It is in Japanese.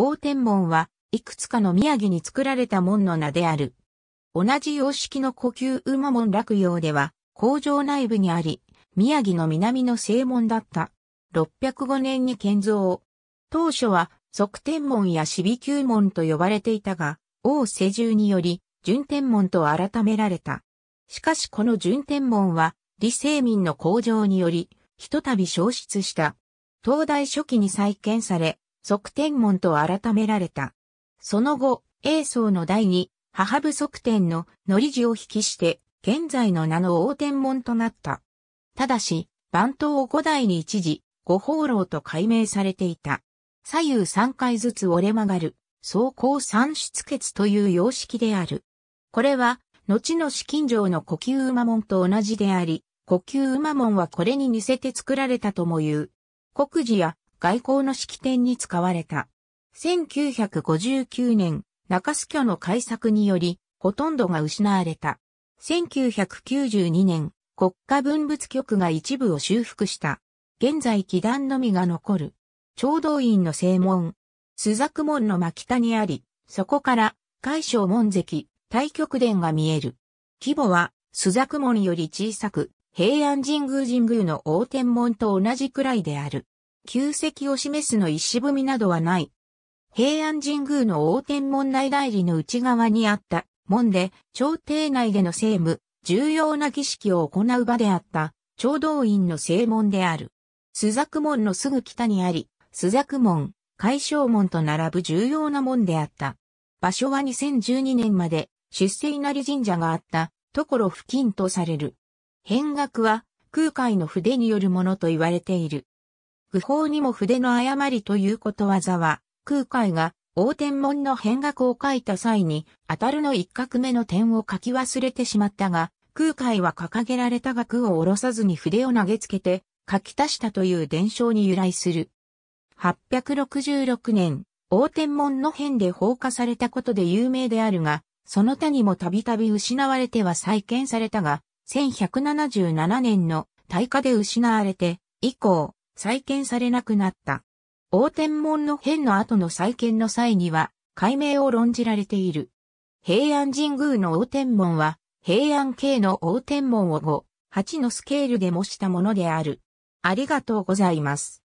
大天門はいくつかの宮城に作られた門の名である。同じ様式の呼吸馬門落葉では工場内部にあり、宮城の南の正門だった。605年に建造。当初は側天門や守備。宮門と呼ばれていたが、王世中により順天門と改められた。しかしこの順天門は李世民の工場により、ひとたび消失した。東大初期に再建され、側天門と改められた。その後、英宗の第に、母部側天の乗り地を引きして、現在の名の大天門となった。ただし、番頭を五代に一時、五宝浪と改名されていた。左右三回ずつ折れ曲がる、走行三出血という様式である。これは、後の資金城の呼吸馬門と同じであり、呼吸馬門はこれに似せて作られたとも言う。国寺や外交の式典に使われた。1959年、中須居の改作により、ほとんどが失われた。1992年、国家文物局が一部を修復した。現在祈壇のみが残る。長道院の正門、須作門の真北にあり、そこから、海省門跡、太極殿が見える。規模は、須作門より小さく、平安神宮神宮の大天門と同じくらいである。旧跡を示すの石踏みなどはない。平安神宮の大天門内代理の内側にあった門で、朝廷内での政務、重要な儀式を行う場であった、朝道院の正門である。須作門のすぐ北にあり、須作門、海昌門と並ぶ重要な門であった。場所は2012年まで出世稲荷神社があったところ付近とされる。変額は空海の筆によるものと言われている。愚法にも筆の誤りということわざは、空海が王天門の変額を書いた際に、当たるの一画目の点を書き忘れてしまったが、空海は掲げられた額を下ろさずに筆を投げつけて、書き足したという伝承に由来する。866年、王天門の変で放火されたことで有名であるが、その他にもたびたび失われては再建されたが、1177年の大火で失われて、以降、再建されなくなった。大天門の変の後の再建の際には、解明を論じられている。平安神宮の大天門は、平安系の大天門を5、8のスケールで模したものである。ありがとうございます。